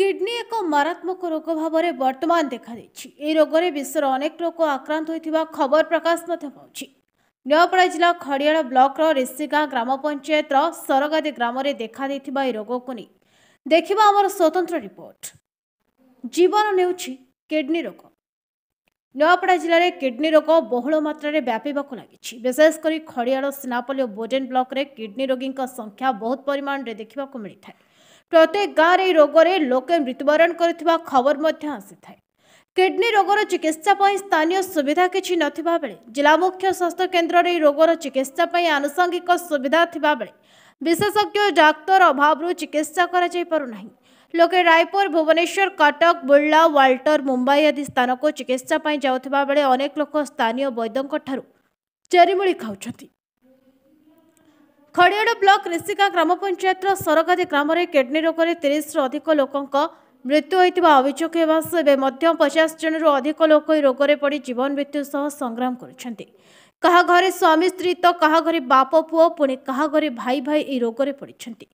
kidney ଏକ ମାରାତ୍ମକ ରୋଗ ଭାବରେ ବର୍ତ୍ତମାନ ଦେଖାଦେଇଛି ଏହି ରୋଗରେ ବିଶ୍ୱର ଅନେକ ଲୋକ ଆକ୍ରାନ୍ତ ହୋଇଥିବା ଖବର ପ୍ରକାଶ ମଧ୍ୟ ପାଉଛି ନୂଆପଡ଼ା ଜିଲ୍ଲା ଖଡ଼ିଆଳ ବ୍ଲକର ରିଷିଗାଁ ଗ୍ରାମ ପଞ୍ଚାୟତର ସରଗାଦି ଗ୍ରାମରେ ଦେଖାଦେଇଥିବା ଏହି ରୋଗକୁ ନେଇ ଦେଖିବା ଆମର ସ୍ୱତନ୍ତ୍ର ରିପୋର୍ଟ ଜୀବନ ନେଉଛି କିଡ଼ନୀ ରୋଗ ନୂଆପଡ଼ା ଜିଲ୍ଲାରେ କିଡ଼ନୀ ରୋଗ ବହୁଳ ମାତ୍ରାରେ ବ୍ୟାପିବାକୁ ଲାଗିଛି ବିଶେଷ କରି ଖଡ଼ିଆଳ ସିନାପଲ୍ଲୀ ଓ ବୋଡେନ୍ ବ୍ଲକରେ କିଡ଼ନୀ ରୋଗୀଙ୍କ ସଂଖ୍ୟା ବହୁତ ପରିମାଣରେ ଦେଖିବାକୁ ମିଳିଥାଏ ପ୍ରତ୍ୟେକ ଗାଁରେ ଏହି ରୋଗରେ ଲୋକେ ମୃତ୍ୟୁବରଣ କରୁଥିବା ଖବର ମଧ୍ୟ ଆସିଥାଏ କିଡ଼ନୀ ରୋଗର ଚିକିତ୍ସା ପାଇଁ ସ୍ଥାନୀୟ ସୁବିଧା କିଛି ନଥିବା ବେଳେ ଜିଲ୍ଲା ମୁଖ୍ୟ ସ୍ୱାସ୍ଥ୍ୟ କେନ୍ଦ୍ରରେ ଏହି ରୋଗର ଚିକିତ୍ସା ପାଇଁ ଆନୁଷଙ୍ଗିକ ସୁବିଧା ଥିବାବେଳେ ବିଶେଷଜ୍ଞ ଡାକ୍ତର ଅଭାବରୁ ଚିକିତ୍ସା କରାଯାଇପାରୁନାହିଁ ଲୋକେ ରାୟପୁର ଭୁବନେଶ୍ୱର କଟକ ବୁର୍ଲା ୱାଲ୍ଟର ମୁମ୍ବାଇ ଆଦି ସ୍ଥାନକୁ ଚିକିତ୍ସା ପାଇଁ ଯାଉଥିବା ବେଳେ ଅନେକ ଲୋକ ସ୍ଥାନୀୟ ବୈଦ୍ୟଙ୍କଠାରୁ ଚେରିମୂଳି ଖାଉଛନ୍ତି ଖଡ଼ିଆଡ଼ ବ୍ଲକ ରିଷିକା ଗ୍ରାମ ପଞ୍ଚାୟତର ସରକାରୀ ଗ୍ରାମରେ କିଡ଼ନୀ ରୋଗରେ ତିରିଶରୁ ଅଧିକ ଲୋକଙ୍କ ମୃତ୍ୟୁ ହୋଇଥିବା ଅଭିଯୋଗ ହେବା ସହ ଏବେ ମଧ୍ୟ ପଚାଶ ଜଣରୁ ଅଧିକ ଲୋକ ଏହି ରୋଗରେ ପଡ଼ି ଜୀବନ ମୃତ୍ୟୁ ସହ ସଂଗ୍ରାମ କରୁଛନ୍ତି କାହା ଘରେ ସ୍ୱାମୀ ସ୍ତ୍ରୀ ତ କାହା ଘରେ ବାପ ପୁଅ ପୁଣି କାହା ଘରେ ଭାଇ ଭାଇ ଏହି ରୋଗରେ ପଡ଼ିଛନ୍ତି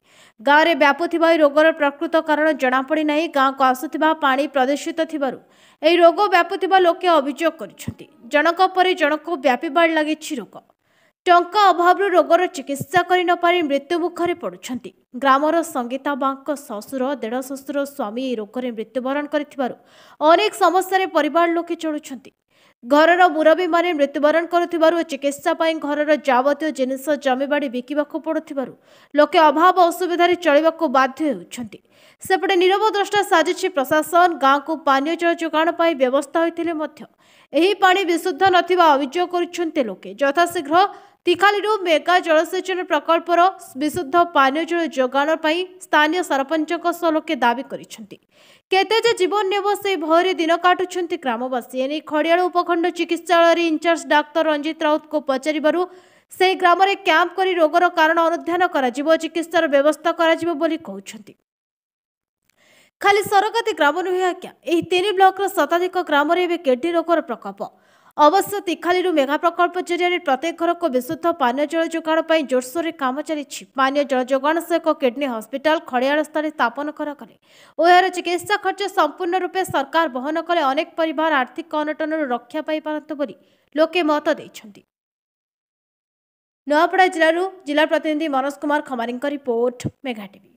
ଗାଁରେ ବ୍ୟାପୁଥିବା ଏହି ରୋଗର ପ୍ରକୃତ କାରଣ ଜଣାପଡ଼ି ନାହିଁ ଗାଁକୁ ଆସୁଥିବା ପାଣି ପ୍ରଦୂଷିତ ଥିବାରୁ ଏହି ରୋଗ ବ୍ୟାପୁଥିବା ଲୋକେ ଅଭିଯୋଗ କରିଛନ୍ତି ଜଣଙ୍କ ପରେ ଜଣକୁ ବ୍ୟାପିବାରେ ଲାଗିଛି ରୋଗ ଟଙ୍କା ଅଭାବରୁ ରୋଗର ଚିକିତ୍ସା କରିନପାରି ମୃତ୍ୟୁମୁଖରେ ପଡ଼ୁଛନ୍ତି ଗ୍ରାମର ସଙ୍ଗୀତା ବାଙ୍କ ଶ୍ୱଶୁର ଦେଢ଼ ଶ୍ୱଶୁର ସ୍ୱାମୀ ଏହି ରୋଗରେ ମୃତ୍ୟୁବରଣ କରିଥିବାରୁ ଅନେକ ସମସ୍ୟାରେ ପରିବାର ଲୋକେ ଚଳୁଛନ୍ତି ଘରର ମୁରବୀମାନେ ମୃତ୍ୟୁବରଣ କରୁଥିବାରୁ ଚିକିତ୍ସା ପାଇଁ ଘରର ଯାବତୀୟ ଜିନିଷ ଜମିବାଡ଼ି ବିକିବାକୁ ପଡ଼ୁଥିବାରୁ ଲୋକେ ଅଭାବ ଅସୁବିଧାରେ ଚଳିବାକୁ ବାଧ୍ୟ ହେଉଛନ୍ତି ସେପଟେ ନିରବ ଦ୍ରଷ୍ଟା ସାଜିଛି ପ୍ରଶାସନ ଗାଁକୁ ପାନୀୟ ଜଳ ଯୋଗାଣ ପାଇଁ ବ୍ୟବସ୍ଥା ହୋଇଥିଲେ ମଧ୍ୟ ଏହି ପାଣି ବିଶୁଦ୍ଧ ନଥିବା ଅଭିଯୋଗ କରୁଛନ୍ତି ଲୋକେ ଯଥାଶୀଘ୍ର ଟିଖାଲିରୁ ମେଗା ଜଳସେଚନ ପ୍ରକଳ୍ପର ବିଶୁଦ୍ଧ ପାନୀୟ ଜଳ ଯୋଗାଣ ପାଇଁ ସ୍ଥାନୀୟ ସରପଞ୍ଚଙ୍କ ସହ ଲୋକେ ଦାବି କରିଛନ୍ତି କେତେ ଯେ ଜୀବନ ନେବ ସେ ଭୟରେ ଦିନ କାଟୁଛନ୍ତି ଗ୍ରାମବାସୀ ଏନେଇ ଖଡ଼ିଆଳ ଉପଖଣ୍ଡ ଚିକିତ୍ସାଳୟରେ ଇନ୍ଚାର୍ଜ ଡାକ୍ତର ରଞ୍ଜିତ ରାଉତଙ୍କୁ ପଚାରିବାରୁ ସେହି ଗ୍ରାମରେ କ୍ୟାମ୍ପ କରି ରୋଗର କାରଣ ଅନୁଧ୍ୟାନ କରାଯିବ ଚିକିତ୍ସାର ବ୍ୟବସ୍ଥା କରାଯିବ ବୋଲି କହୁଛନ୍ତି ଖାଲି ସରକାରୀ ଗ୍ରାମ ନୁହେଁ ଆଜ୍ଞା ଏହି ତିନି ବ୍ଲକର ଶତାଧିକ ଗ୍ରାମରେ ଏବେ କିଡ଼ନୀ ରୋଗର ପ୍ରକୋପ ଅବଶ୍ୟ ତିଖାଲିରୁ ମେଗା ପ୍ରକଳ୍ପ ଜରିଆରେ ପ୍ରତ୍ୟେକ ଘରକୁ ବିଶୁଦ୍ଧ ପାନୀୟ ଜଳ ଯୋଗାଣ ପାଇଁ ଜୋରସୋରରେ କାମ ଚାଲିଛି ପାନୀୟ ଜଳ ଯୋଗାଣ ସହ ଏକ କିଡ଼ନୀ ହସ୍ପିଟାଲ ଖଡ଼ିଆଳ ସ୍ଥାନରେ ସ୍ଥାପନ କରାଗଲେ ଓ ଏହାର ଚିକିତ୍ସା ଖର୍ଚ୍ଚ ସମ୍ପୂର୍ଣ୍ଣ ରୂପେ ସରକାର ବହନ କଲେ ଅନେକ ପରିବାର ଆର୍ଥିକ ଅନଟନରୁ ରକ୍ଷା ପାଇପାରନ୍ତୁ ବୋଲି ଲୋକେ ମତ ଦେଇଛନ୍ତି ନୂଆପଡ଼ା ଜିଲ୍ଲାରୁ ଜିଲ୍ଲା ପ୍ରତିନିଧି ମନୋଜ କୁମାର ଖମାରୀଙ୍କ ରିପୋର୍ଟ ମେଘା ଟିଭି